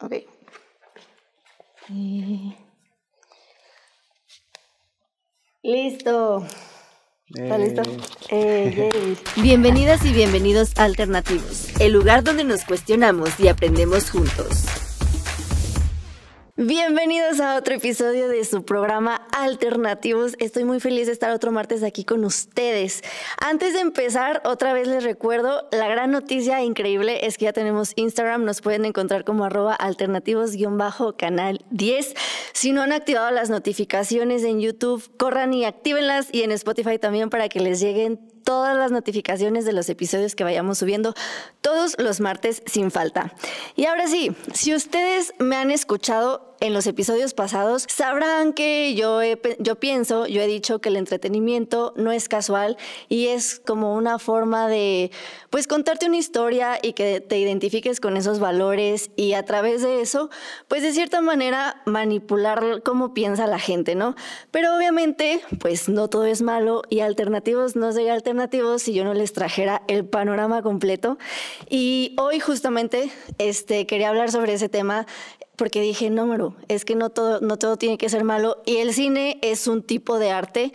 Ok. Listo. Eh. Eh, Bienvenidas y bienvenidos a Alternativos, el lugar donde nos cuestionamos y aprendemos juntos. Bienvenidos a otro episodio de su programa Alternativos. Estoy muy feliz de estar otro martes aquí con ustedes. Antes de empezar, otra vez les recuerdo, la gran noticia increíble es que ya tenemos Instagram, nos pueden encontrar como arroba alternativos-canal 10. Si no han activado las notificaciones en YouTube, corran y actívenlas y en Spotify también para que les lleguen todas las notificaciones de los episodios que vayamos subiendo todos los martes sin falta. Y ahora sí, si ustedes me han escuchado en los episodios pasados, sabrán que yo, yo pienso, yo he dicho que el entretenimiento no es casual y es como una forma de, pues, contarte una historia y que te identifiques con esos valores y a través de eso, pues, de cierta manera, manipular cómo piensa la gente, ¿no? Pero obviamente, pues, no todo es malo y alternativos no sería alternativos si yo no les trajera el panorama completo. Y hoy justamente este, quería hablar sobre ese tema porque dije, no, Maru, es que no todo, no todo tiene que ser malo. Y el cine es un tipo de arte.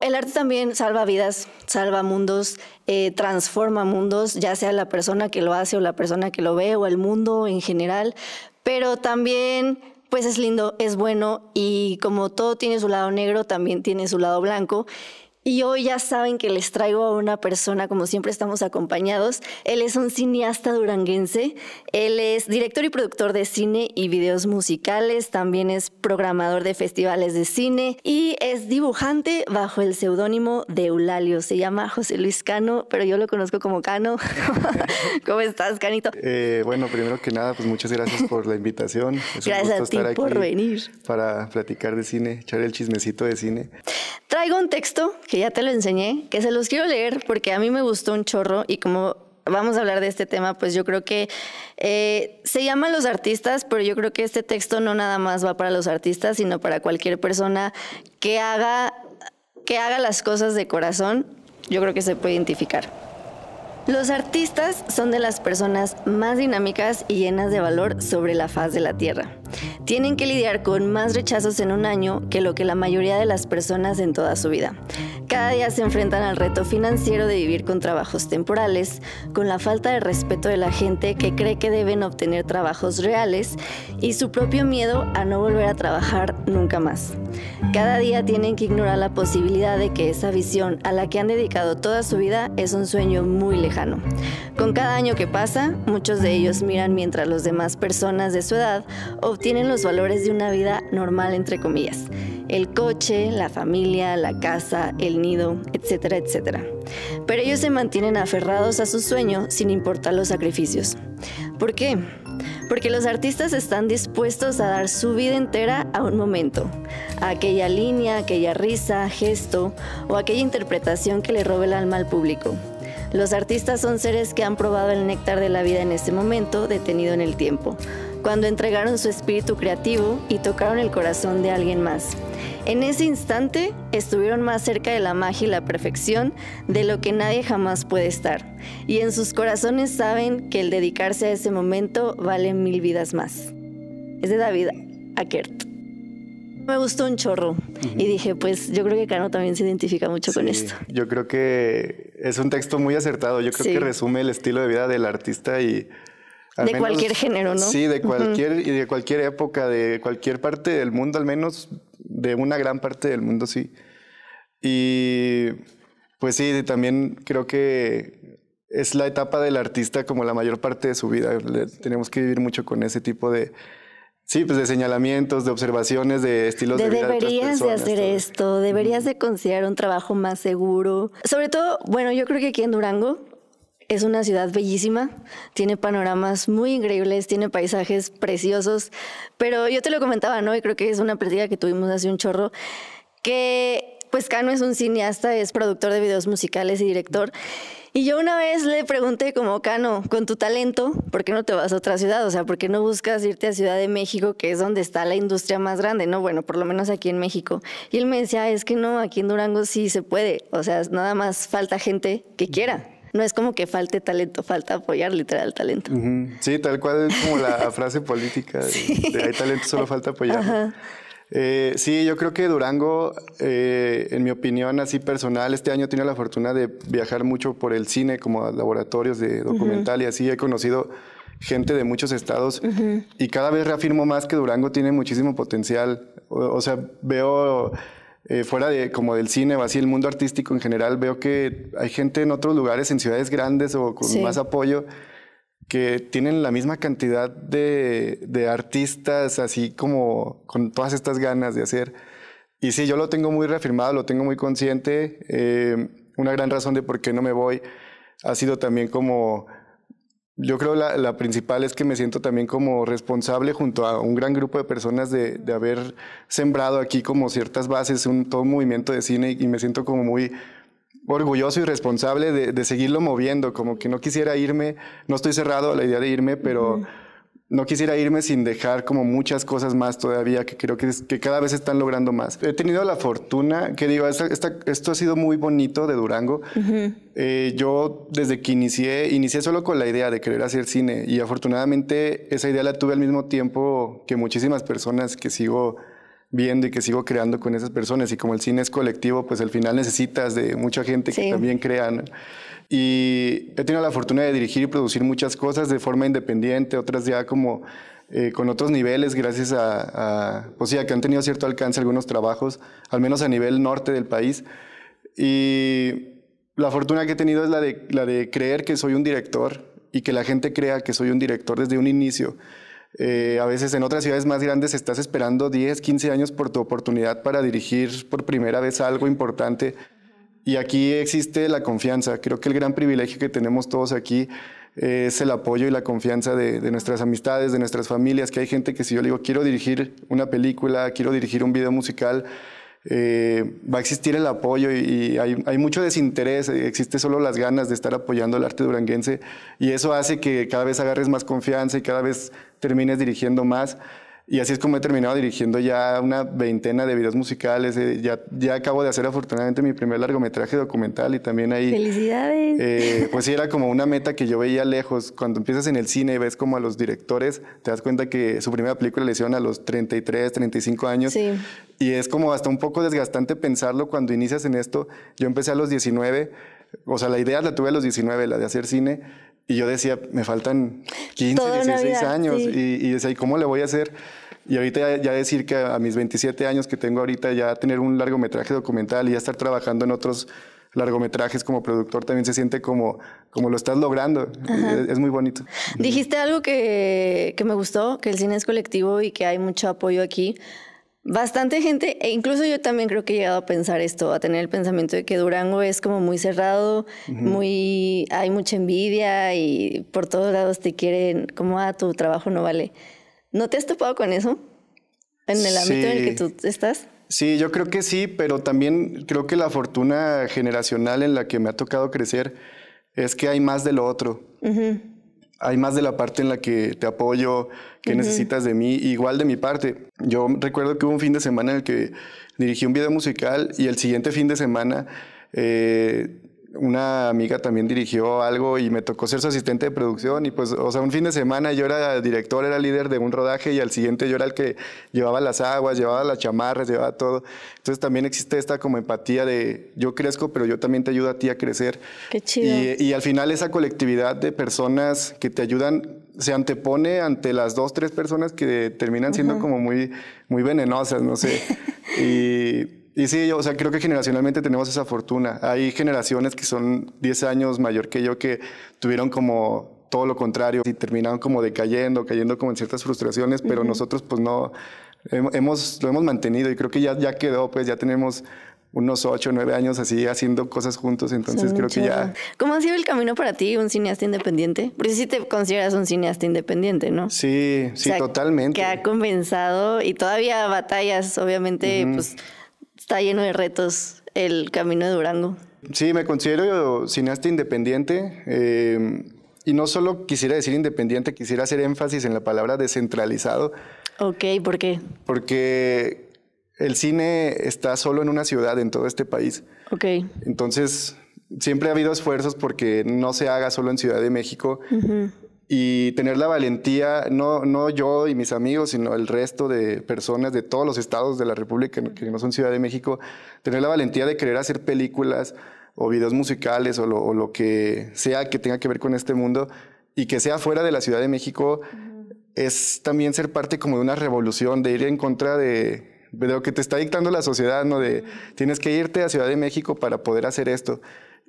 El arte también salva vidas, salva mundos, eh, transforma mundos, ya sea la persona que lo hace o la persona que lo ve o el mundo en general. Pero también pues es lindo, es bueno y como todo tiene su lado negro, también tiene su lado blanco. Y hoy ya saben que les traigo a una persona, como siempre estamos acompañados. Él es un cineasta duranguense, él es director y productor de cine y videos musicales, también es programador de festivales de cine y es dibujante bajo el seudónimo de Eulalio. Se llama José Luis Cano, pero yo lo conozco como Cano. ¿Cómo estás, Canito? Eh, bueno, primero que nada, pues muchas gracias por la invitación. gracias un gusto a por venir. Para platicar de cine, echar el chismecito de cine. Traigo un texto que ya te lo enseñé, que se los quiero leer porque a mí me gustó un chorro y como vamos a hablar de este tema, pues yo creo que eh, se llaman los artistas, pero yo creo que este texto no nada más va para los artistas, sino para cualquier persona que haga, que haga las cosas de corazón, yo creo que se puede identificar. Los artistas son de las personas más dinámicas y llenas de valor sobre la faz de la Tierra. Tienen que lidiar con más rechazos en un año que lo que la mayoría de las personas en toda su vida. Cada día se enfrentan al reto financiero de vivir con trabajos temporales, con la falta de respeto de la gente que cree que deben obtener trabajos reales y su propio miedo a no volver a trabajar nunca más. Cada día tienen que ignorar la posibilidad de que esa visión a la que han dedicado toda su vida es un sueño muy lejano. Con cada año que pasa, muchos de ellos miran mientras las demás personas de su edad obtienen los valores de una vida normal entre comillas. El coche, la familia, la casa, el etcétera, etcétera. Pero ellos se mantienen aferrados a su sueño sin importar los sacrificios. ¿Por qué? Porque los artistas están dispuestos a dar su vida entera a un momento, a aquella línea, aquella risa, gesto o aquella interpretación que le robe el alma al público. Los artistas son seres que han probado el néctar de la vida en este momento, detenido en el tiempo cuando entregaron su espíritu creativo y tocaron el corazón de alguien más. En ese instante estuvieron más cerca de la magia y la perfección de lo que nadie jamás puede estar. Y en sus corazones saben que el dedicarse a ese momento vale mil vidas más. Es de David Ackert. Me gustó un chorro y dije, pues yo creo que Cano también se identifica mucho con esto. Yo creo que es un texto muy acertado, yo creo que resume el estilo de vida del artista y de cualquier género, ¿no? Sí, de cualquier, y de cualquier época, de cualquier parte del mundo, al menos de una gran parte del mundo, sí. Y pues sí, también creo que es la etapa del artista como la mayor parte de su vida. tenemos que vivir mucho con ese tipo de, Sí, pues de señalamientos, de observaciones, de estilos de, de Deberías de, hacer esto, deberías de considerar un trabajo más seguro. Sobre todo, bueno, yo creo que aquí en Durango es una ciudad bellísima, tiene panoramas muy increíbles, tiene paisajes preciosos, pero yo te lo comentaba, ¿no? Y creo que es una plática que tuvimos hace un chorro, que pues Cano es un cineasta, es productor de videos musicales y director. Y yo una vez le pregunté como, Cano, con tu talento, ¿por qué no te vas a otra ciudad? O sea, ¿por qué no buscas irte a Ciudad de México, que es donde está la industria más grande? No, bueno, por lo menos aquí en México. Y él me decía, es que no, aquí en Durango sí se puede. O sea, nada más falta gente que quiera no es como que falte talento, falta apoyar literal talento. Sí, tal cual como la frase política hay talento, solo falta apoyar. Eh, sí, yo creo que Durango, eh, en mi opinión así personal, este año tenido la fortuna de viajar mucho por el cine, como laboratorios de documental y así. He conocido gente de muchos estados y cada vez reafirmo más que Durango tiene muchísimo potencial. o sea, veo eh, fuera de como del cine o así el mundo artístico en general, veo que hay gente en otros lugares, en ciudades grandes o con más apoyo, que tienen la misma cantidad de, de, artistas, así como con todas estas ganas de hacer. Y sí, yo lo tengo muy reafirmado, lo tengo muy consciente. Eh, una gran razón de por qué no me voy ha sido también como yo creo la, la principal es que me siento también como responsable junto a un gran grupo de personas de, haber sembrado aquí como ciertas bases, un, todo un movimiento de cine y, me siento como muy orgulloso y responsable de, seguirlo moviendo, como que no quisiera irme, no estoy cerrado a la idea de irme, pero no quisiera irme sin dejar como muchas cosas más todavía que creo que, cada vez están logrando más. He tenido la fortuna, que digo, esto ha sido muy bonito de Durango. Eh, yo desde que inicié, inicié solo con la idea de querer hacer cine y afortunadamente esa idea la tuve al mismo tiempo que muchísimas personas que sigo viendo y que sigo creando con esas personas. Y como el cine es colectivo, pues al final necesitas de mucha gente que también crean Y he tenido la fortuna de dirigir y producir muchas cosas de forma independiente, otras ya como eh, con otros niveles, gracias a, a pues que han tenido cierto alcance algunos trabajos, al menos a nivel norte del país. Y la fortuna que he tenido es la de, la de creer que soy un director y que la gente crea que soy un director desde un inicio. Eh, a veces en otras ciudades más grandes estás esperando 10, 15 años por tu oportunidad para dirigir por primera vez algo importante. Y aquí existe la confianza. Creo que el gran privilegio que tenemos todos aquí es el apoyo y la confianza de, nuestras amistades, de nuestras familias, que hay gente que si yo le digo, quiero dirigir una película, quiero dirigir un video musical, eh, va a existir el apoyo y, hay, hay, mucho desinterés, existe solo las ganas de estar apoyando el arte duranguense y eso hace que cada vez agarres más confianza y cada vez termines dirigiendo más. Y así es como he terminado dirigiendo ya una veintena de videos musicales. Eh, ya, ya acabo de hacer afortunadamente mi primer largometraje documental y también ahí... ¡Felicidades! Eh, pues sí, era como una meta que yo veía lejos. Cuando empiezas en el cine y ves como a los directores, te das cuenta que su primera película le hicieron a los 33, 35 años. Sí. Y es como hasta un poco desgastante pensarlo cuando inicias en esto. Yo empecé a los 19, o sea, la idea la tuve a los 19, la de hacer cine y yo decía, me faltan 15, 16 años. Y, y, decía, ¿y cómo le voy a hacer? Y ahorita ya, decir que a, mis 27 años que tengo ahorita, ya tener un largometraje documental y ya estar trabajando en otros largometrajes como productor también se siente como, como lo estás logrando. Es, es, muy bonito. Dijiste algo que, que me gustó, que el cine es colectivo y que hay mucho apoyo aquí. Bastante gente, e incluso yo también creo que he llegado a pensar esto, a tener el pensamiento de que Durango es como muy cerrado, muy hay mucha envidia y por todos lados te quieren, como a ah, tu trabajo no vale. ¿No te has topado con eso en el ámbito en el que tú estás? Sí, yo creo que sí, pero también creo que la fortuna generacional en la que me ha tocado crecer es que hay más de lo otro hay más de la parte en la que te apoyo, que necesitas de mí, igual de mi parte. Yo recuerdo que hubo un fin de semana en el que dirigí un video musical y el siguiente fin de semana eh, una amiga también dirigió algo y me tocó ser su asistente de producción y pues, o sea, un fin de semana yo era director, era líder de un rodaje y al siguiente yo era el que llevaba las aguas, llevaba las chamarras, llevaba todo. Entonces también existe esta como empatía de yo crezco, pero yo también te ayudo a ti a crecer. Qué chido. Y, al final esa colectividad de personas que te ayudan se antepone ante las dos, tres personas que terminan siendo como muy, muy venenosas, no sé. y y sí, o sea, creo que generacionalmente tenemos esa fortuna. Hay generaciones que son 10 años mayor que yo que tuvieron como todo lo contrario y terminaron como decayendo, cayendo como en ciertas frustraciones, pero nosotros pues no, hemos, lo hemos mantenido y creo que ya, ya quedó, pues ya tenemos unos 8 o 9 años así haciendo cosas juntos, entonces creo que ya... ¿Cómo ha sido el camino para ti, un cineasta independiente? Porque sí te consideras un cineasta independiente, ¿no? Sí, sí, totalmente. Que ha comenzado y todavía batallas, obviamente, pues está lleno de retos el camino de Durango. Sí, me considero cineasta independiente. Em, y no solo quisiera decir independiente, quisiera hacer énfasis en la palabra descentralizado. Ok, ¿por qué? Porque el cine está solo en una ciudad en todo este país. Ok. Entonces, siempre ha habido esfuerzos porque no se haga solo en Ciudad de México y tener la valentía, no, no yo y mis amigos, sino el resto de personas de todos los estados de la República que no son Ciudad de México, tener la valentía de querer hacer películas o videos musicales o lo, lo que sea que tenga que ver con este mundo y que sea fuera de la Ciudad de México, es también ser parte como de una revolución, de ir en contra de, de lo que te está dictando la sociedad, ¿no? De tienes que irte a Ciudad de México para poder hacer esto.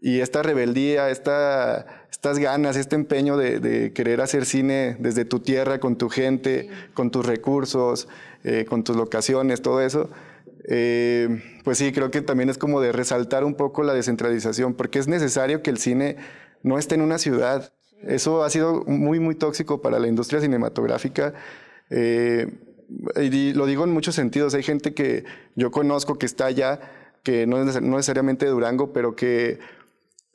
Y esta rebeldía, esta estas ganas, este empeño de, querer hacer cine desde tu tierra, con tu gente, con tus recursos, eh, con tus locaciones, todo eso. Eh, pues sí, creo que también es como de resaltar un poco la descentralización, porque es necesario que el cine no esté en una ciudad. Eso ha sido muy, muy tóxico para la industria cinematográfica. Eh, y lo digo en muchos sentidos. Hay gente que yo conozco que está allá, que no es, no necesariamente de Durango, pero que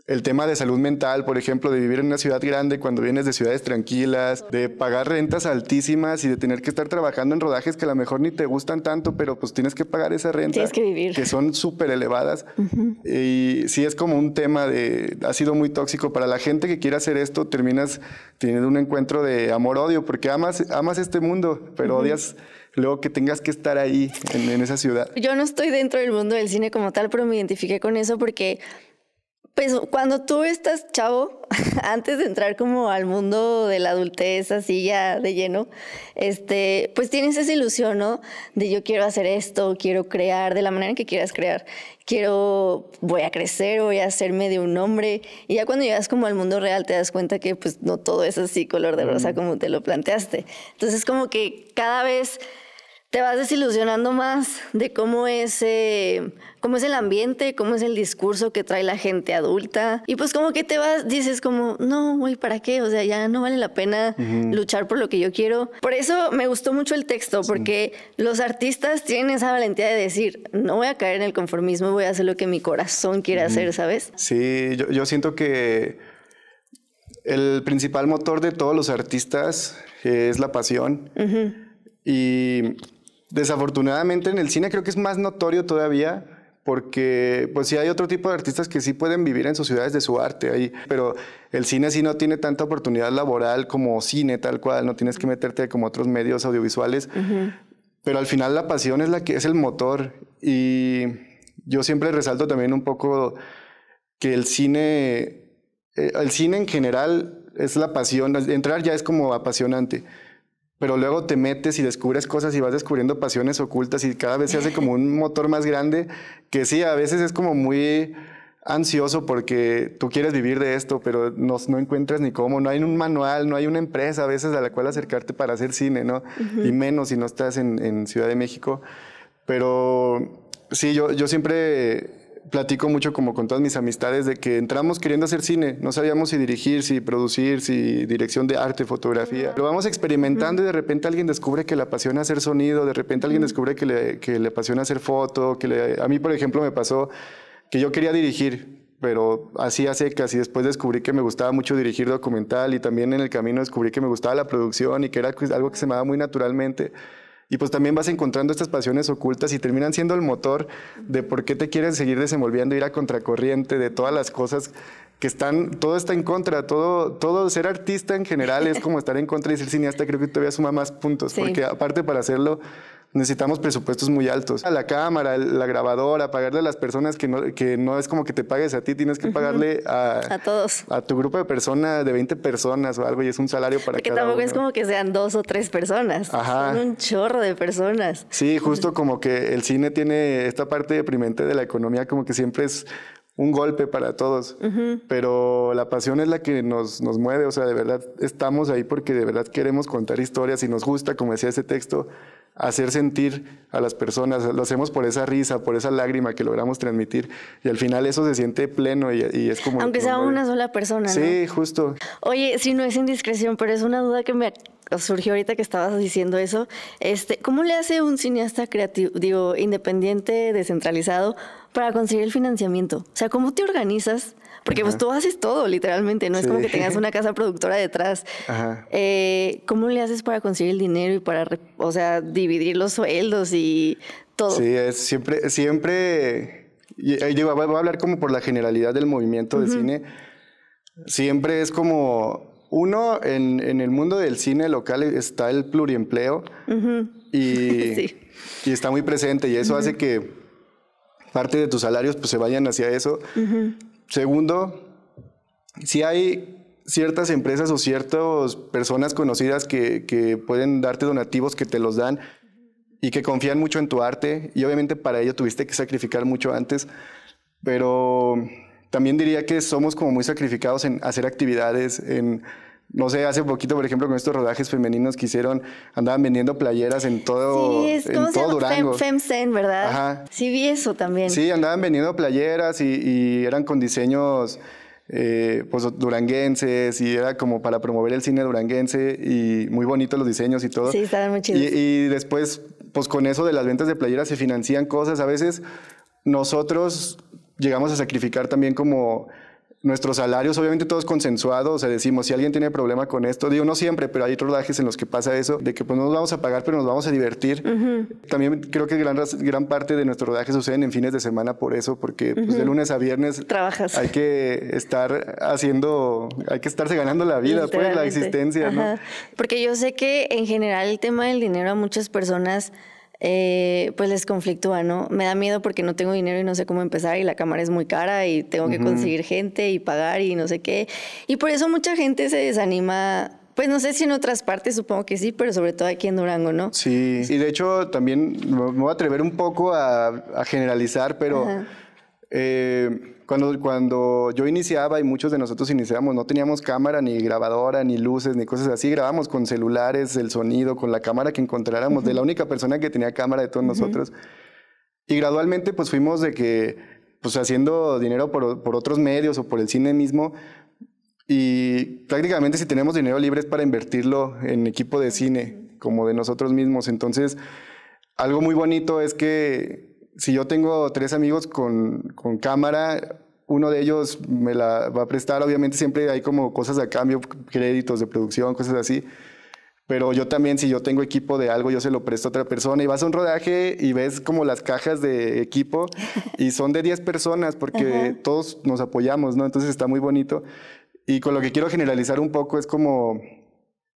el tema de salud mental, por ejemplo, de vivir en una ciudad grande cuando vienes de ciudades tranquilas, de pagar rentas altísimas y de tener que estar trabajando en rodajes que a lo mejor ni te gustan tanto, pero pues tienes que pagar esa renta. Tienes que vivir. Que son súper elevadas. Y sí es como un tema de, ha sido muy tóxico para la gente que quiere hacer esto, terminas teniendo un encuentro de amor-odio, porque amas, amas este mundo, pero odias luego que tengas que estar ahí en, en, esa ciudad. Yo no estoy dentro del mundo del cine como tal, pero me identifiqué con eso porque pues cuando tú estás chavo, antes de entrar como al mundo de la adultez así ya de lleno, este, pues tienes esa ilusión, ¿no? De yo quiero hacer esto, quiero crear de la manera que quieras crear, quiero, voy a crecer, voy a hacerme de un hombre. Y ya cuando llegas como al mundo real te das cuenta que pues no todo es así color de rosa mm. como te lo planteaste. Entonces como que cada vez te vas desilusionando más de cómo es, eh, cómo es el ambiente, cómo es el discurso que trae la gente adulta. Y pues como que te vas, dices como, no, güey, ¿para qué? O sea, ya no vale la pena luchar por lo que yo quiero. Por eso me gustó mucho el texto, porque los artistas tienen esa valentía de decir, no voy a caer en el conformismo, voy a hacer lo que mi corazón quiere hacer, ¿sabes? Sí, yo, siento que el principal motor de todos los artistas es la pasión. Y Desafortunadamente en el cine creo que es más notorio todavía porque pues sí hay otro tipo de artistas que sí pueden vivir en sus ciudades de su arte ahí, pero el cine sí no tiene tanta oportunidad laboral como cine tal cual, no tienes que meterte como otros medios audiovisuales, pero al final la pasión es la que es el motor y yo siempre resalto también un poco que el cine eh, el cine en general es la pasión, entrar ya es como apasionante pero luego te metes y descubres cosas y vas descubriendo pasiones ocultas y cada vez se hace como un motor más grande que sí, a veces es como muy ansioso porque tú quieres vivir de esto, pero no, encuentras ni cómo, no hay un manual, no hay una empresa a veces a la cual acercarte para hacer cine, ¿no? Y menos si no estás en, Ciudad de México. Pero sí, yo, yo siempre platico mucho como con todas mis amistades de que entramos queriendo hacer cine, no sabíamos si dirigir, si producir, si dirección de arte, fotografía. Lo vamos experimentando y de repente alguien descubre que le apasiona hacer sonido, de repente alguien descubre que le, le apasiona hacer foto, que a mí por ejemplo me pasó que yo quería dirigir, pero así hace, secas y después descubrí que me gustaba mucho dirigir documental y también en el camino descubrí que me gustaba la producción y que era algo que se me daba muy naturalmente. Y pues también vas encontrando estas pasiones ocultas y terminan siendo el motor de por qué te quieres seguir desenvolviendo, ir a contracorriente de todas las cosas que están, todo está en contra, todo, todo ser artista en general es como estar en contra y ser cineasta, creo que todavía suma más puntos, porque aparte para hacerlo necesitamos presupuestos muy altos. A la cámara, la grabadora, pagarle a las personas que no, que no es como que te pagues a ti, tienes que pagarle a, a, todos. A tu grupo de personas, de 20 personas o algo, y es un salario para Porque tampoco es como que sean dos o tres personas. Son un chorro de personas. Sí, justo como que el cine tiene esta parte deprimente de la economía, como que siempre es un golpe para todos, pero la pasión es la que nos, mueve, o sea, de verdad estamos ahí porque de verdad queremos contar historias y nos gusta, como decía ese texto, hacer sentir a las personas, lo hacemos por esa risa, por esa lágrima que logramos transmitir y al final eso se siente pleno y, es como... Aunque sea una sola persona. Sí, justo. Oye, si no es indiscreción, pero es una duda que me surgió ahorita que estabas diciendo eso, este, ¿cómo le hace un cineasta creativo, independiente, descentralizado? para conseguir el financiamiento? O sea, ¿cómo te organizas? Porque pues tú haces todo, literalmente, no es como que tengas una casa productora detrás. Eh, ¿Cómo le haces para conseguir el dinero y para, o sea, dividir los sueldos y todo? Sí, es siempre, siempre, eh, voy a hablar como por la generalidad del movimiento de cine. Siempre es como, uno, en, el mundo del cine local está el pluriempleo y, está muy presente y eso hace que parte de tus salarios pues, se vayan hacia eso. Segundo, si hay ciertas empresas o ciertas personas conocidas que, pueden darte donativos que te los dan y que confían mucho en tu arte, y obviamente para ello tuviste que sacrificar mucho antes, pero también diría que somos como muy sacrificados en hacer actividades, en no sé, hace poquito, por ejemplo, con estos rodajes femeninos que hicieron, andaban vendiendo playeras en todo, sí, es, en todo se ¿verdad? Ajá. Sí, vi eso también. Sí, andaban vendiendo playeras y, eran con diseños eh, pues, duranguenses y era como para promover el cine duranguense y muy bonitos los diseños y todo. Sí, estaban muy chidos. Y, y después, pues con eso de las ventas de playeras se financian cosas. A veces nosotros llegamos a sacrificar también como nuestros salarios, obviamente todos consensuados, o sea, decimos, si alguien tiene problema con esto, digo, no siempre, pero hay rodajes en los que pasa eso, de que pues no nos vamos a pagar, pero nos vamos a divertir. También creo que gran, gran parte de nuestros rodajes suceden en fines de semana por eso, porque pues, de lunes a viernes trabajas. Hay que estar haciendo, hay que estarse ganando la vida, pues la existencia, ¿no? Porque yo sé que en general el tema del dinero a muchas personas eh, pues les conflictúa, ¿no? Me da miedo porque no tengo dinero y no sé cómo empezar y la cámara es muy cara y tengo que conseguir gente y pagar y no sé qué. Y por eso mucha gente se desanima. Pues no sé si en otras partes supongo que sí, pero sobre todo aquí en Durango, ¿no? Sí, y de hecho también me voy a atrever un poco a, generalizar, pero... Eh, cuando, cuando yo iniciaba y muchos de nosotros iniciamos, no teníamos cámara, ni grabadora, ni luces, ni cosas así. Grabamos con celulares, el sonido, con la cámara que encontráramos, de la única persona que tenía cámara de todos nosotros. Y gradualmente pues fuimos de que, pues haciendo dinero por, por otros medios o por el cine mismo, y prácticamente si tenemos dinero libre es para invertirlo en equipo de cine, como de nosotros mismos. Entonces, algo muy bonito es que si yo tengo tres amigos con, con cámara, uno de ellos me la va a prestar, obviamente siempre hay como cosas a cambio, créditos de producción, cosas así. Pero yo también, si yo tengo equipo de algo, yo se lo presto a otra persona. Y vas a un rodaje y ves como las cajas de equipo y son de 10 personas porque todos nos apoyamos, ¿no? Entonces está muy bonito. Y con lo que quiero generalizar un poco es como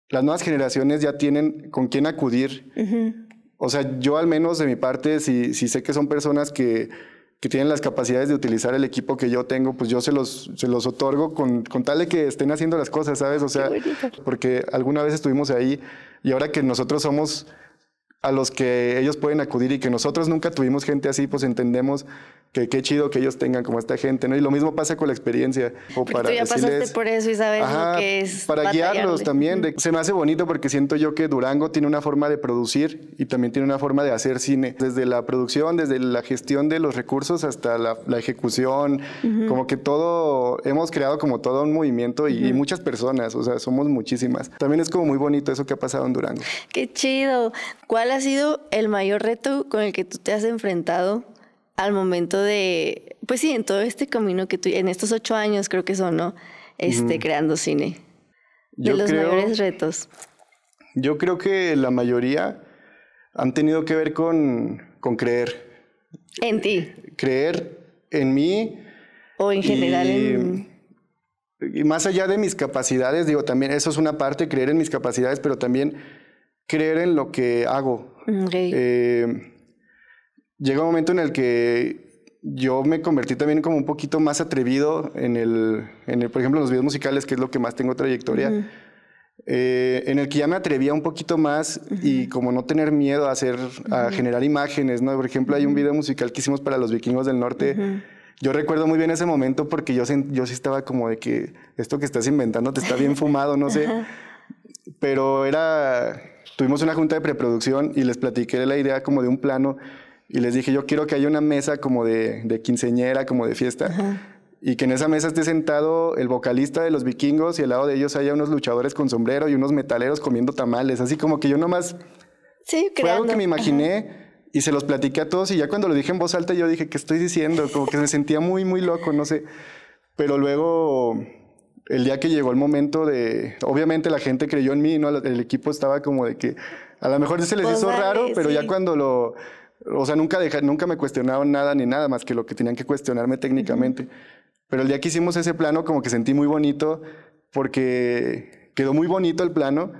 las nuevas generaciones ya tienen con quién acudir o sea, yo al menos de mi parte, si, si sé que son personas que, tienen las capacidades de utilizar el equipo que yo tengo, pues yo se los, se los otorgo con, con tal de que estén haciendo las cosas, ¿sabes? O sea, porque alguna vez estuvimos ahí y ahora que nosotros somos a los que ellos pueden acudir y que nosotros nunca tuvimos gente así, pues entendemos que qué chido que ellos tengan como esta gente, ¿no? Y lo mismo pasa con la experiencia. O para tú ya pasaste por eso y sabes lo que es. Para guiarlos también. se me hace bonito porque siento yo que Durango tiene una forma de producir y también tiene una forma de hacer cine. Desde la producción, desde la gestión de los recursos hasta la, ejecución, como que todo, hemos creado como todo un movimiento y, y, muchas personas, o sea, somos muchísimas. También es como muy bonito eso que ha pasado en Durango. Qué chido. ¿Cuál ha sido el mayor reto con el que tú te has enfrentado al momento de, pues sí, en todo este camino que tú, en estos ocho años creo que son, ¿no? Este, creando cine. De los mayores retos. Yo creo que la mayoría han tenido que ver con, con creer. En ti. Creer en mí. O en general y, en... y más allá de mis capacidades, digo, también eso es una parte, creer en mis capacidades, pero también creer en lo que hago. Mm, eh, llega un momento en el que yo me convertí también como un poquito más atrevido en el, en el por ejemplo, en los videos musicales, que es lo que más tengo trayectoria, eh, en el que ya me atrevía un poquito más y como no tener miedo a hacer, a generar imágenes, ¿no? Por ejemplo, hay un video musical que hicimos para los vikingos del norte. Yo recuerdo muy bien ese momento porque yo, yo sí estaba como de que esto que estás inventando te está bien fumado, no sé. Pero era, Tuvimos una junta de preproducción y les platiqué la idea como de un plano y les dije, yo quiero que haya una mesa como de, de quinceñera, como de fiesta. Y que en esa mesa esté sentado el vocalista de los vikingos y al lado de ellos haya unos luchadores con sombrero y unos metaleros comiendo tamales. Así como que yo nomás... Sí, creo Fue algo que me imaginé y se los platiqué a todos y ya cuando lo dije en voz alta yo dije, ¿qué estoy diciendo? Como que me sentía muy, muy loco, no sé. Pero luego el día que llegó el momento de, obviamente la gente creyó en mí, ¿no? El equipo estaba como de que a lo mejor se les pues hizo raro, pero ya cuando lo, o sea, nunca, nunca me cuestionaron nada ni nada más que lo que tenían que cuestionarme técnicamente. Pero el día que hicimos ese plano como que sentí muy bonito porque quedó muy bonito el plano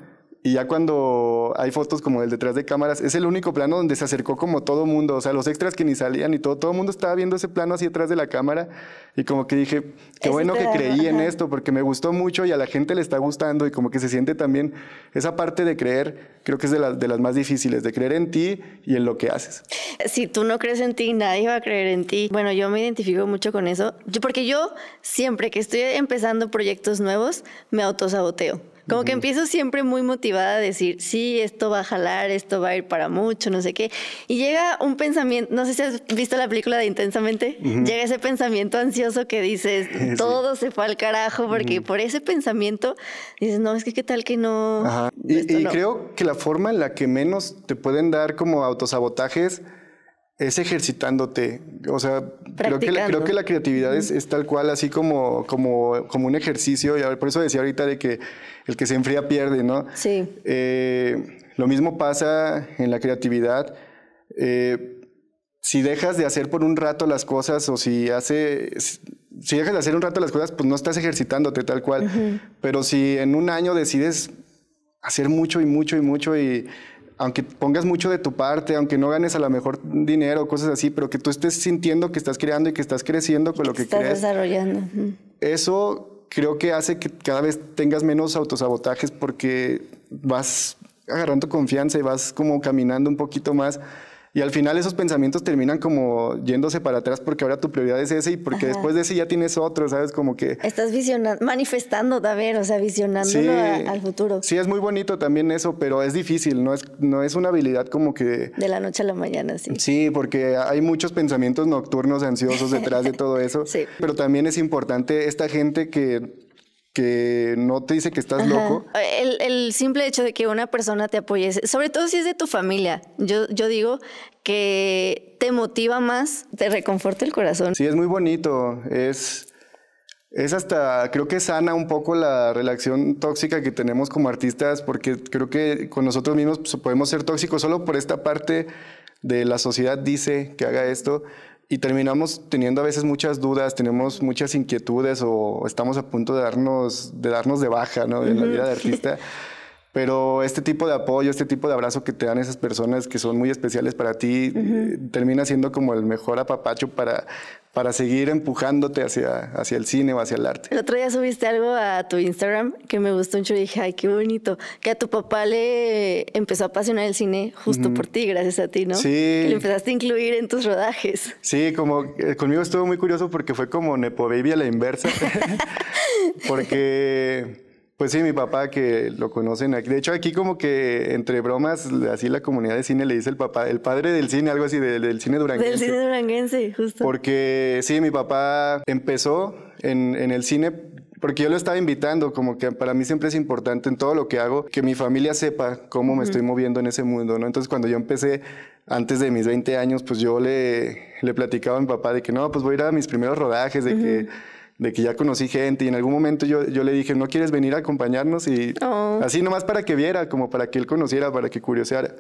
y ya cuando hay fotos como el detrás de cámaras, es el único plano donde se acercó como todo mundo, o sea, los extras que ni salían y todo, todo el mundo estaba viendo ese plano así detrás de la cámara y como que dije, qué bueno que creí en esto porque me gustó mucho y a la gente le está gustando y como que se siente también esa parte de creer, creo que es de, de las más difíciles, de creer en ti y en lo que haces. Si tú no crees en ti, nadie va a creer en ti. Bueno, yo me identifico mucho con eso, porque yo siempre que estoy empezando proyectos nuevos, me autosaboteo. Como que empiezo siempre muy motivada a decir, sí, esto va a jalar, esto va a ir para mucho, no sé qué. Y llega un pensamiento, no sé si has visto la película de Intensamente, llega ese pensamiento ansioso que dices, todo se fue al carajo, porque por ese pensamiento dices, no, es que qué tal que no. Y, creo que la forma en la que menos te pueden dar como autosabotajes es ejercitándote. O sea, creo que, la, creo que, la, creatividad es, tal cual, así como, como, un ejercicio. Y por eso decía ahorita de que el que se enfría pierde, ¿no? Sí. Eh, lo mismo pasa en la creatividad. Eh, si dejas de hacer por un rato las cosas o si hace. Si dejas de hacer un rato las cosas, pues no estás ejercitándote tal cual. Pero si en un año decides hacer mucho y mucho y mucho y aunque pongas mucho de tu parte, aunque no ganes a lo mejor dinero, o cosas así, pero que tú estés sintiendo que estás creando y que estás creciendo con lo que estás desarrollando. Eso creo que hace que cada vez tengas menos autosabotajes porque vas agarrando confianza y vas como caminando un poquito más y al final esos pensamientos terminan como yéndose para atrás porque ahora tu prioridad es ese y porque después de ese ya tienes otro, ¿sabes? Como que... Estás visionando, manifestando también, o sea, visionando al futuro. Sí, es muy bonito también eso, pero es difícil, no es, no es una habilidad como que... De la noche a la mañana, sí. Sí, porque hay muchos pensamientos nocturnos ansiosos detrás de todo eso. sí. Pero también es importante esta gente que que no te dice que estás loco. El, simple hecho de que una persona te apoye, sobre todo si es de tu familia, yo, yo digo que te motiva más, te reconforta el corazón. Sí, es muy bonito, es, es hasta, creo que sana un poco la relación tóxica que tenemos como artistas, porque creo que con nosotros mismos pues, podemos ser tóxicos solo por esta parte de la sociedad dice que haga esto, y terminamos teniendo a veces muchas dudas, tenemos muchas inquietudes o estamos a punto de darnos de, darnos de baja ¿no? en la vida de artista. Pero este tipo de apoyo, este tipo de abrazo que te dan esas personas que son muy especiales para ti, termina siendo como el mejor apapacho para para seguir empujándote hacia, hacia el cine o hacia el arte. El otro día subiste algo a tu Instagram que me gustó mucho y dije, ay, qué bonito, que a tu papá le empezó a apasionar el cine justo por ti, gracias a ti, ¿no? Sí. Que lo empezaste a incluir en tus rodajes. Sí, como eh, conmigo estuvo muy curioso porque fue como Nepo Baby a la inversa, porque pues sí, mi papá que lo conocen aquí. De hecho, aquí como que entre bromas, así la comunidad de cine le dice el papá, el padre del cine, algo así, del, cine duranguense. Del cine duranguense, justo. Porque sí, mi papá empezó en, el cine porque yo lo estaba invitando, como que para mí siempre es importante en todo lo que hago que mi familia sepa cómo me estoy moviendo en ese mundo, ¿no? Entonces cuando yo empecé antes de mis 20 años, pues yo le, le platicaba a mi papá de que no, pues voy a ir a mis primeros rodajes, de que de que ya conocí gente y en algún momento yo, yo le dije, ¿no quieres venir a acompañarnos? Y oh. así nomás para que viera, como para que él conociera, para que curioseara.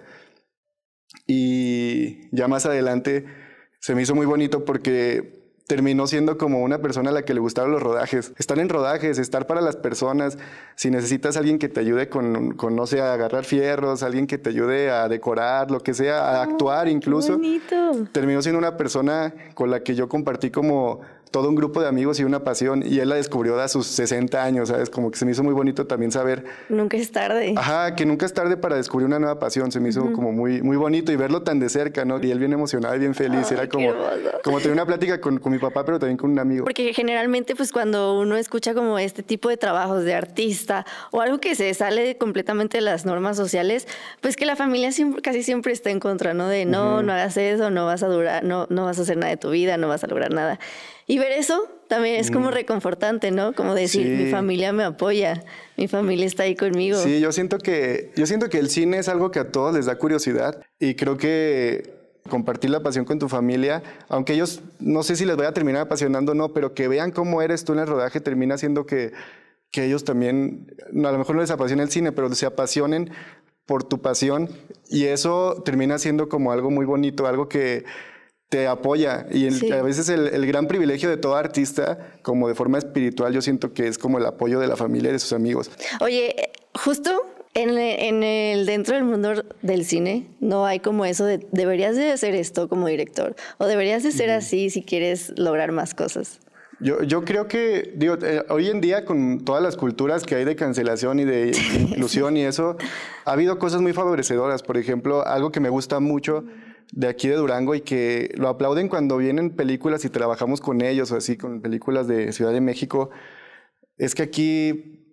Y ya más adelante se me hizo muy bonito porque terminó siendo como una persona a la que le gustaron los rodajes. Estar en rodajes, estar para las personas. Si necesitas alguien que te ayude con, con no sé, a agarrar fierros, alguien que te ayude a decorar, lo que sea, a oh, actuar incluso. Terminó siendo una persona con la que yo compartí como todo un grupo de amigos y una pasión, y él la descubrió a sus 60 años, ¿sabes? Como que se me hizo muy bonito también saber. Nunca es tarde. Ajá, que nunca es tarde para descubrir una nueva pasión, se me hizo como muy, muy bonito y verlo tan de cerca, ¿no? Y él bien emocionado y bien feliz, era como, como tener una plática con, mi papá, pero también con un amigo. Porque generalmente, pues cuando uno escucha como este tipo de trabajos de artista o algo que se sale completamente de las normas sociales, pues que la familia casi siempre está en contra, ¿no? De no, no hagas eso, no vas a durar, no, no vas a hacer nada de tu vida, no vas a lograr nada. Y ver eso también es como mm. reconfortante, ¿no? Como decir, mi familia me apoya, mi familia está ahí conmigo. Sí, yo siento que yo siento que el cine es algo que a todos les da curiosidad y creo que compartir la pasión con tu familia, aunque ellos no sé si les voy a terminar apasionando o no, pero que vean cómo eres tú en el rodaje termina siendo que que ellos también a lo mejor no les apasiona el cine, pero se apasionen por tu pasión y eso termina siendo como algo muy bonito, algo que te apoya. Y a veces el, el, gran privilegio de todo artista, como de forma espiritual, yo siento que es como el apoyo de la familia y de sus amigos. Oye, justo en, el dentro del mundo del cine no hay como eso de deberías de hacer esto como director o deberías de ser así si quieres lograr más cosas. Yo, creo que, eh, hoy en día con todas las culturas que hay de cancelación y de inclusión y eso, ha habido cosas muy favorecedoras. Por ejemplo, algo que me gusta mucho de aquí de Durango y que lo aplauden cuando vienen películas y trabajamos con ellos o así, con películas de Ciudad de México, es que aquí,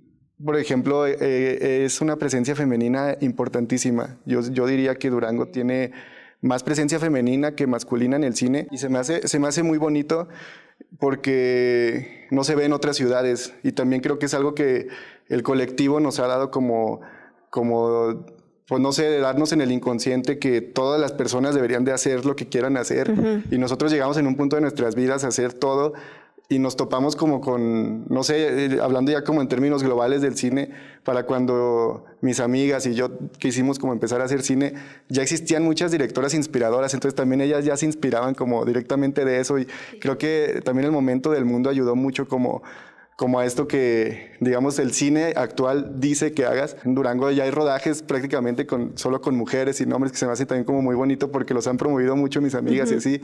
por ejemplo, eh, eh, es una presencia femenina importantísima. Yo, yo diría que Durango tiene más presencia femenina que masculina en el cine y se me hace, se me hace muy bonito porque no se ve en otras ciudades y también creo que es algo que el colectivo nos ha dado como, como pues no sé, darnos en el inconsciente que todas las personas deberían de hacer lo que quieran hacer y nosotros llegamos en un punto de nuestras vidas a hacer todo y nos topamos como con, no sé, eh, hablando ya como en términos globales del cine, para cuando mis amigas y yo quisimos como empezar a hacer cine, ya existían muchas directoras inspiradoras, entonces también ellas ya se inspiraban como directamente de eso y creo que también el momento del mundo ayudó mucho como como a esto que, digamos, el cine actual dice que hagas. En Durango ya hay rodajes prácticamente con, solo con mujeres y nombres que se me hace también como muy bonito porque los han promovido mucho mis amigas y así.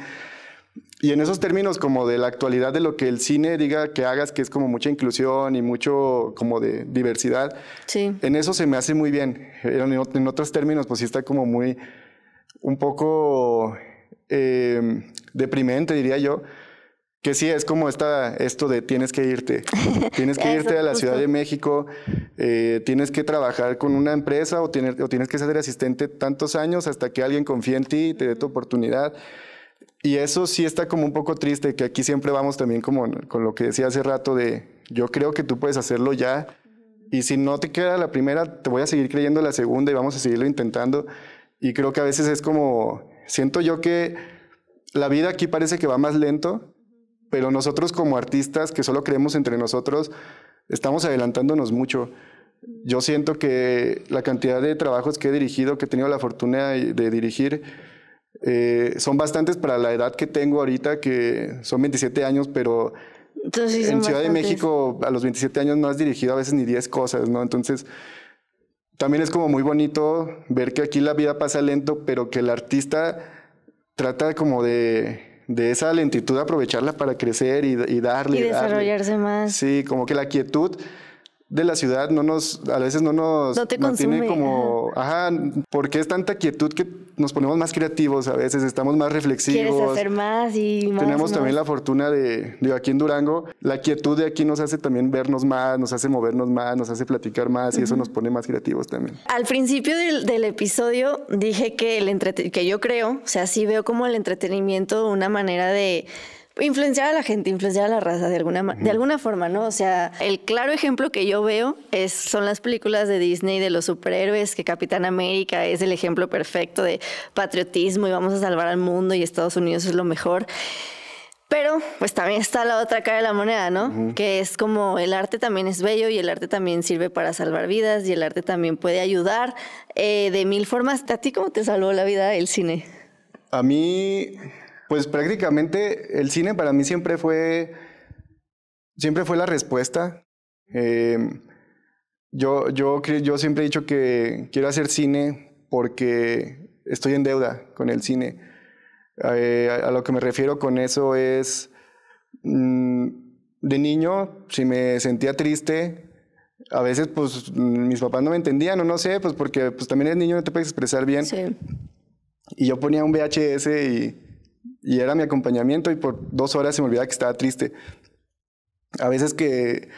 Y en esos términos como de la actualidad de lo que el cine diga que hagas, que es como mucha inclusión y mucho como de diversidad, sí. en eso se me hace muy bien. En, en otros términos pues sí está como muy, un poco em, deprimente diría yo, que sí, es como esta, esto de tienes que irte. Tienes que irte a la Ciudad de México, eh, tienes que trabajar con una empresa o, tienes, o tienes que ser asistente tantos años hasta que alguien confíe en ti y te dé tu oportunidad. Y eso sí está como un poco triste, que aquí siempre vamos también como con lo que decía hace rato de yo creo que tú puedes hacerlo ya. Y si no te queda la primera, te voy a seguir creyendo la segunda y vamos a seguirlo intentando. Y creo que a veces es como, siento yo que la vida aquí parece que va más lento pero nosotros como artistas que solo creemos entre nosotros, estamos adelantándonos mucho. Yo siento que la cantidad de trabajos que he dirigido, que he tenido la fortuna de, dirigir, eh, son bastantes para la edad que tengo ahorita, que son 27 años, pero en Ciudad de México a los 27 años no has dirigido a veces ni 10 cosas, ¿no? Entonces, también es como muy bonito ver que aquí la vida pasa lento, pero que el artista trata como de de esa lentitud aprovecharla para crecer y, darle. Y desarrollarse más. Sí, como que la quietud de la ciudad no nos, a veces no nos, no te como, ajá, porque es tanta quietud que nos ponemos más creativos a veces, estamos más reflexivos. Quieres hacer más y Tenemos también la fortuna de, aquí en Durango, la quietud de aquí nos hace también vernos más, nos hace movernos más, nos hace platicar más y eso nos pone más creativos también. Al principio del, episodio dije que, el que yo creo, o sea, sí veo como el entretenimiento una manera de influenciar a la gente, influenciar a la raza de alguna, de alguna forma, ¿no? O sea, el claro ejemplo que yo veo es, son las películas de Disney de los superhéroes, que Capitán América es el ejemplo perfecto de patriotismo y vamos a salvar al mundo y Estados Unidos es lo mejor. Pero pues también está la otra cara de la moneda, ¿no? Que es como el arte también es bello y el arte también sirve para salvar vidas y el arte también puede ayudar eh, de mil formas. ¿A ti cómo te salvó la vida el cine? A mí pues prácticamente el cine para mí siempre fue, siempre fue la respuesta. Em, yo, yo, yo siempre he dicho que quiero hacer cine porque estoy en deuda con el cine. Eh, a, lo que me refiero con eso es, mm, de niño, si me sentía triste, a veces pues mis papás no me entendían o no sé, pues porque pues también eres niño no te puedes expresar bien. Y yo ponía un VHS y y era mi acompañamiento y por dos horas se me olvidaba que estaba triste. A veces que,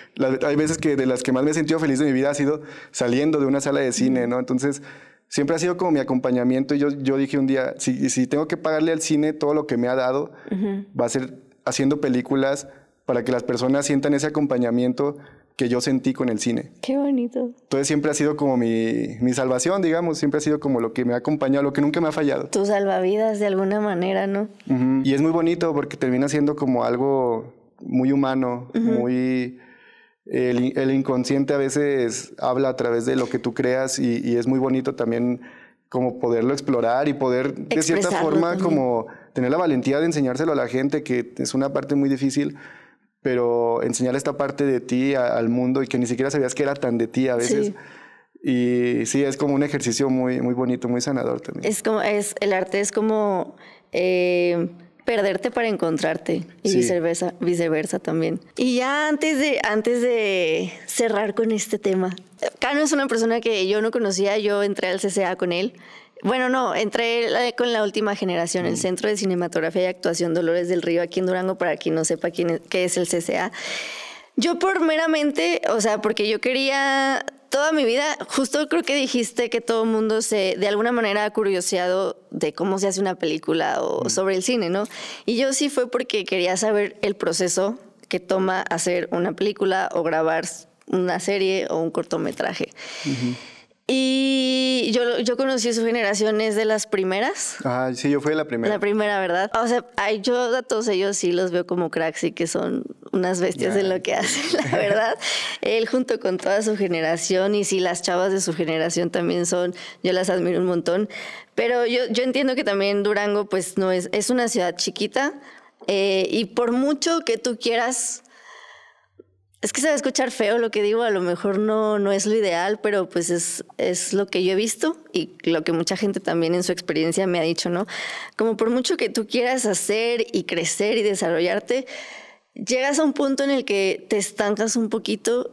hay veces que de las que más me he sentido feliz de mi vida ha sido saliendo de una sala de cine, ¿no? Entonces, siempre ha sido como mi acompañamiento y yo, yo dije un día, si, si tengo que pagarle al cine todo lo que me ha dado, va a ser haciendo películas para que las personas sientan ese acompañamiento que yo sentí con el cine. Qué bonito. Entonces siempre ha sido como mi, mi, salvación, digamos, siempre ha sido como lo que me ha acompañado, lo que nunca me ha fallado. Tu salvavidas de alguna manera, ¿no? Y es muy bonito porque termina siendo como algo muy humano, muy... El, inconsciente a veces habla a través de lo que tú creas y, es muy bonito también como poderlo explorar y poder de cierta forma como tener la valentía de enseñárselo a la gente, que es una parte muy difícil pero enseñar esta parte de ti al mundo y que ni siquiera sabías que era tan de ti a veces. Y sí, es como un ejercicio muy, muy bonito, muy sanador también. Es como, es, el arte es como eh, perderte para encontrarte y viceversa, viceversa también. Y ya antes de, antes de cerrar con este tema, Cano es una persona que yo no conocía, yo entré al CCA con él, bueno, no, entré con la última generación, el mm. Centro de Cinematografía y Actuación Dolores del Río aquí en Durango, para quien no sepa quién es, qué es el CCA. Yo por meramente, o sea, porque yo quería toda mi vida, justo creo que dijiste que todo el mundo se, de alguna manera, ha curioseado de cómo se hace una película o mm. sobre el cine, ¿no? Y yo sí fue porque quería saber el proceso que toma hacer una película o grabar una serie o un cortometraje. Y yo, yo conocí su generación, es de las primeras. Ah, sí, yo fui de la primera. La primera, ¿verdad? O sea, yo a todos ellos sí los veo como cracks y que son unas bestias en lo que hacen, la verdad. Él junto con toda su generación y sí, las chavas de su generación también son, yo las admiro un montón. Pero yo, yo entiendo que también Durango, pues no es, es una ciudad chiquita eh, y por mucho que tú quieras es que se va a escuchar feo lo que digo, a lo mejor no, no es lo ideal, pero pues es, es lo que yo he visto y lo que mucha gente también en su experiencia me ha dicho, ¿no? Como por mucho que tú quieras hacer y crecer y desarrollarte, llegas a un punto en el que te estancas un poquito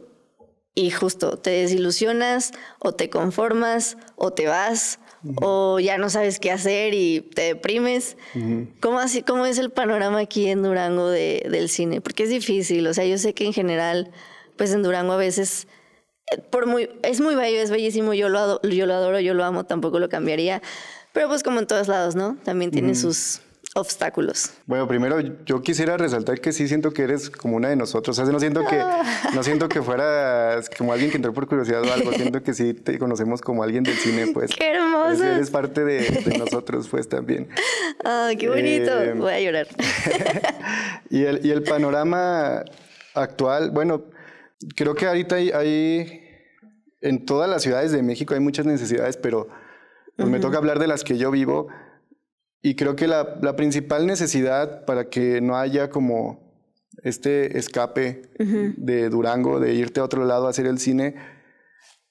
y justo te desilusionas o te conformas o te vas o ya no sabes qué hacer y te deprimes. ¿Cómo, así, ¿Cómo es el panorama aquí en Durango de, del cine? Porque es difícil, o sea, yo sé que en general, pues en Durango a veces... Eh, por muy, es muy bello, es bellísimo, yo lo, adoro, yo lo adoro, yo lo amo, tampoco lo cambiaría. Pero pues como en todos lados, ¿no? También tiene sus obstáculos? Bueno, primero yo quisiera resaltar que sí siento que eres como una de nosotros. O sea, no siento que, ah. no siento que fueras como alguien que entró por curiosidad o algo. Siento que sí te conocemos como alguien del cine, pues. ¡Qué hermoso! eres parte de, nosotros, pues, también. ¡Ah, qué bonito! Eh, Voy a llorar. y, el, y el panorama actual, bueno, creo que ahorita hay, en todas las ciudades de México hay muchas necesidades, pero pues, me toca hablar de las que yo vivo. Y creo que la, la, principal necesidad para que no haya como este escape de Durango, de irte a otro lado a hacer el cine,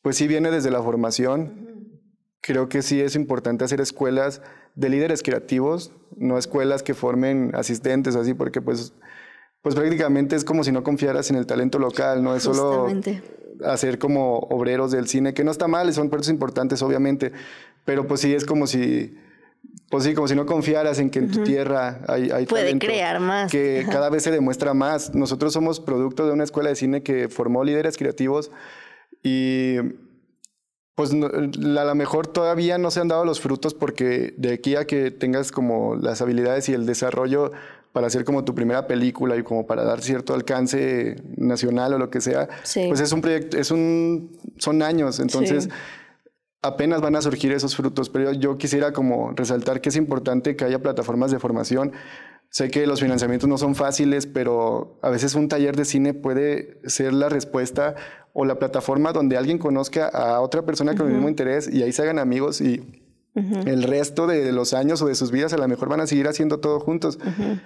pues sí viene desde la formación. Creo que sí es importante hacer escuelas de líderes creativos, no escuelas que formen asistentes así, porque pues, pues prácticamente es como si no confiaras en el talento local, ¿no? Es solo hacer como obreros del cine, que no está mal, son puertos importantes obviamente, pero pues sí es como si pues sí, como si no confiaras en que en tu tierra hay, hay Puede crear más. Que cada vez se demuestra más. Nosotros somos producto de una escuela de cine que formó líderes creativos y pues a lo mejor todavía no se han dado los frutos porque de aquí a que tengas como las habilidades y el desarrollo para hacer como tu primera película y como para dar cierto alcance nacional o lo que sea, pues es un proyecto, es un, son años, entonces apenas van a surgir esos frutos, pero yo quisiera como resaltar que es importante que haya plataformas de formación. Sé que los financiamientos no son fáciles, pero a veces un taller de cine puede ser la respuesta o la plataforma donde alguien conozca a otra persona con el mismo interés y ahí se hagan amigos y El resto de los años o de sus vidas a lo mejor van a seguir haciendo todo juntos.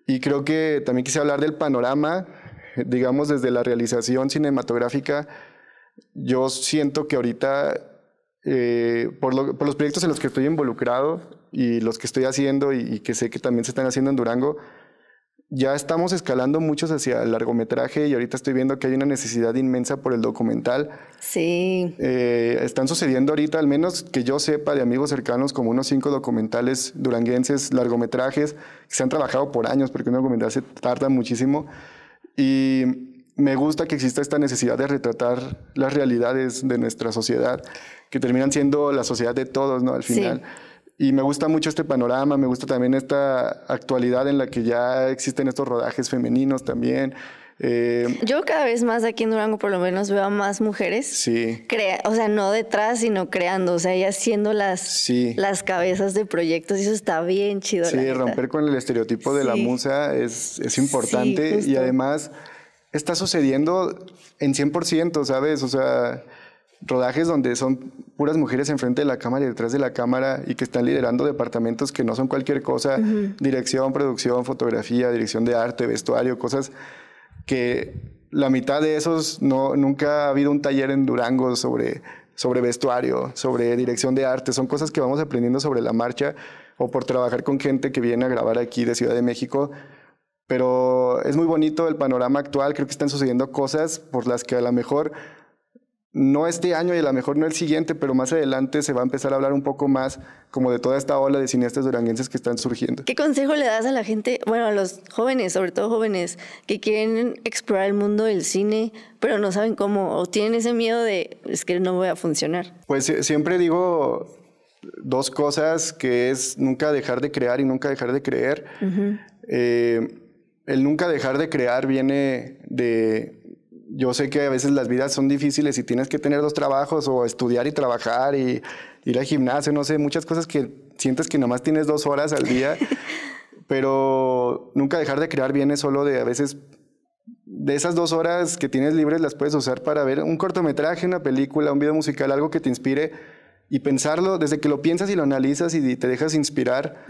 Y creo que también quise hablar del panorama, digamos, desde la realización cinematográfica. Yo siento que ahorita eh, por, los proyectos en los que estoy involucrado y los que estoy haciendo y, que sé que también se están haciendo en Durango, ya estamos escalando muchos hacia el largometraje y ahorita estoy viendo que hay una necesidad inmensa por el documental. Sí. Eh, están sucediendo ahorita, al menos que yo sepa de amigos cercanos, como unos cinco documentales duranguenses, largometrajes, que se han trabajado por años, porque un documental se tarda muchísimo. Y me gusta que exista esta necesidad de retratar las realidades de nuestra sociedad, que terminan siendo la sociedad de todos, ¿no? Al final. Y me gusta mucho este panorama, me gusta también esta actualidad en la que ya existen estos rodajes femeninos también. Eh, Yo cada vez más aquí en Durango por lo menos veo a más mujeres. Sí. Crea, o sea, no detrás, sino creando, o sea, ellas haciendo las, sí. las cabezas de proyectos y eso está bien chido. Sí, romper con el estereotipo de la musa es, es importante y además está sucediendo en 100%, ¿sabes? O sea, rodajes donde son puras mujeres enfrente de la cámara y detrás de la cámara y que están liderando departamentos que no son cualquier cosa, dirección, producción, fotografía, dirección de arte, vestuario, cosas que la mitad de esos no, nunca ha habido un taller en Durango sobre, sobre vestuario, sobre dirección de arte, son cosas que vamos aprendiendo sobre la marcha o por trabajar con gente que viene a grabar aquí de Ciudad de México pero es muy bonito el panorama actual, creo que están sucediendo cosas por las que a lo mejor no este año y a lo mejor no el siguiente, pero más adelante se va a empezar a hablar un poco más como de toda esta ola de cineastas duranguenses que están surgiendo. ¿Qué consejo le das a la gente, bueno, a los jóvenes, sobre todo jóvenes, que quieren explorar el mundo del cine, pero no saben cómo, o tienen ese miedo de, es que no voy a funcionar? Pues eh, siempre digo dos cosas, que es nunca dejar de crear y nunca dejar de creer el nunca dejar de crear viene de... Yo sé que a veces las vidas son difíciles y tienes que tener dos trabajos o estudiar y trabajar y ir al gimnasio, no sé, muchas cosas que sientes que nomás tienes dos horas al día, pero nunca dejar de crear viene solo de a veces de esas dos horas que tienes libres las puedes usar para ver un cortometraje, una película, un video musical, algo que te inspire y pensarlo, desde que lo piensas y lo analizas y te dejas inspirar,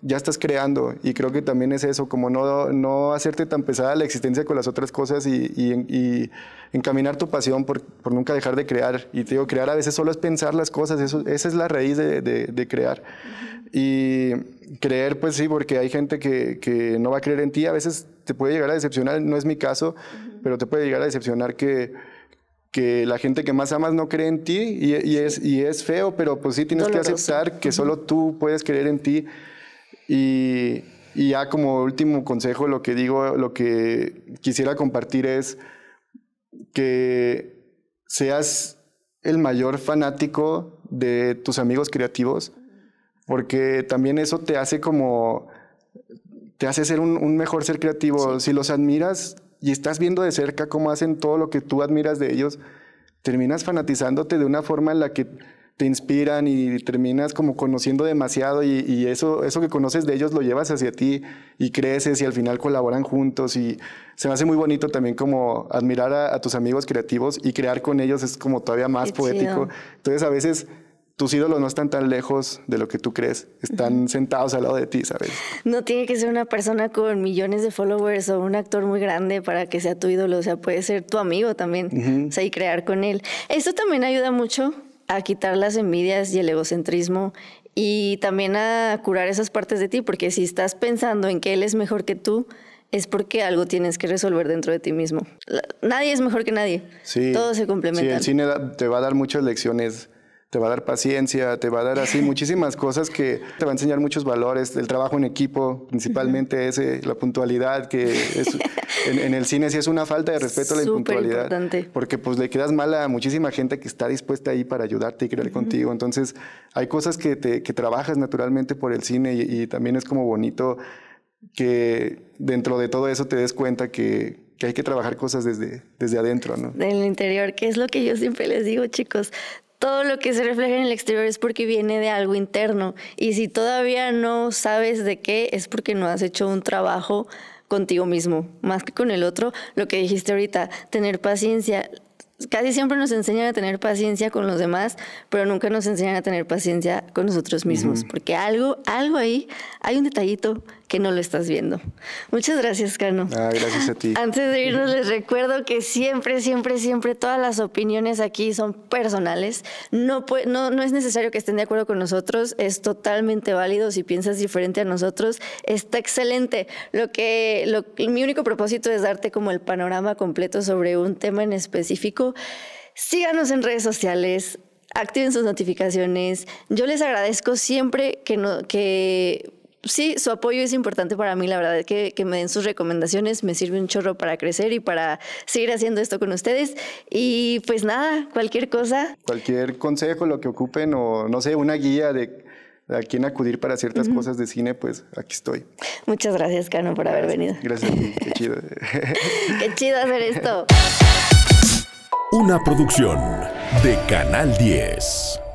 ya estás creando. Y creo que también es eso, como no, no hacerte tan pesada la existencia con las otras cosas y, encaminar tu pasión por, nunca dejar de crear. Y te digo, crear a veces solo es pensar las cosas, esa es la raíz de, crear. Y creer, pues sí, porque hay gente que, no va a creer en ti, a veces te puede llegar a decepcionar, no es mi caso, pero te puede llegar a decepcionar que que la gente que más amas no cree en ti y, es, feo, pero pues sí tienes que aceptar que solo tú puedes creer en ti. Y, ya como último consejo, lo que digo, lo que quisiera compartir es que seas el mayor fanático de tus amigos creativos, porque también eso te hace como, te hace ser un, mejor ser creativo. Si los admiras, y estás viendo de cerca cómo hacen todo lo que tú admiras de ellos, terminas fanatizándote de una forma en la que te inspiran y terminas como conociendo demasiado y, eso, eso que conoces de ellos lo llevas hacia ti y creces y al final colaboran juntos y se me hace muy bonito también como admirar a, tus amigos creativos y crear con ellos es como todavía más poético. Entonces a veces tus ídolos no están tan lejos de lo que tú crees, están sentados al lado de ti, ¿sabes? No tiene que ser una persona con millones de followers o un actor muy grande para que sea tu ídolo, o sea, puede ser tu amigo también, o sea, y crear con él. Esto también ayuda mucho a quitar las envidias y el egocentrismo y también a curar esas partes de ti, porque si estás pensando en que él es mejor que tú, es porque algo tienes que resolver dentro de ti mismo. Nadie es mejor que nadie. Sí. Todo se complementa. Sí, el cine te va a dar muchas lecciones te va a dar paciencia, te va a dar así muchísimas cosas que te va a enseñar muchos valores, el trabajo en equipo, principalmente ese, la puntualidad, que en, el cine sí es una falta de respeto a la impuntualidad, porque pues le quedas mal a muchísima gente que está dispuesta ahí para ayudarte y creer contigo, entonces hay cosas que, te, trabajas naturalmente por el cine y, también es como bonito que dentro de todo eso te des cuenta que, hay que trabajar cosas desde, desde adentro, ¿no? En interior, que es lo que yo siempre les digo, chicos, todo lo que se refleja en el exterior es porque viene de algo interno. Y si todavía no sabes de qué, es porque no has hecho un trabajo contigo mismo, más que con el otro. Lo que dijiste ahorita, tener paciencia. Casi siempre nos enseñan a tener paciencia con los demás, pero nunca nos enseñan a tener paciencia con nosotros mismos, porque algo, algo ahí, hay un detallito que no lo estás viendo. Muchas gracias, Cano. Ah, gracias a ti. Antes de irnos, les recuerdo que siempre, siempre, siempre todas las opiniones aquí son personales. No, no, no es necesario que estén de acuerdo con nosotros, es totalmente válido. Si piensas diferente a nosotros, está excelente. Lo que, lo, mi único propósito es darte como el panorama completo sobre un tema en específico. Síganos en redes sociales, activen sus notificaciones. Yo les agradezco siempre que, no, que sí, su apoyo es importante para mí, la verdad, que, que, me den sus recomendaciones, me sirve un chorro para crecer y para seguir haciendo esto con ustedes. Y pues nada, cualquier cosa. Cualquier consejo, lo que ocupen o no sé, una guía de a quién acudir para ciertas cosas de cine, pues aquí estoy. Muchas gracias, Cano, por haber venido. Gracias, qué chido. qué chido hacer esto. Una producción de Canal 10.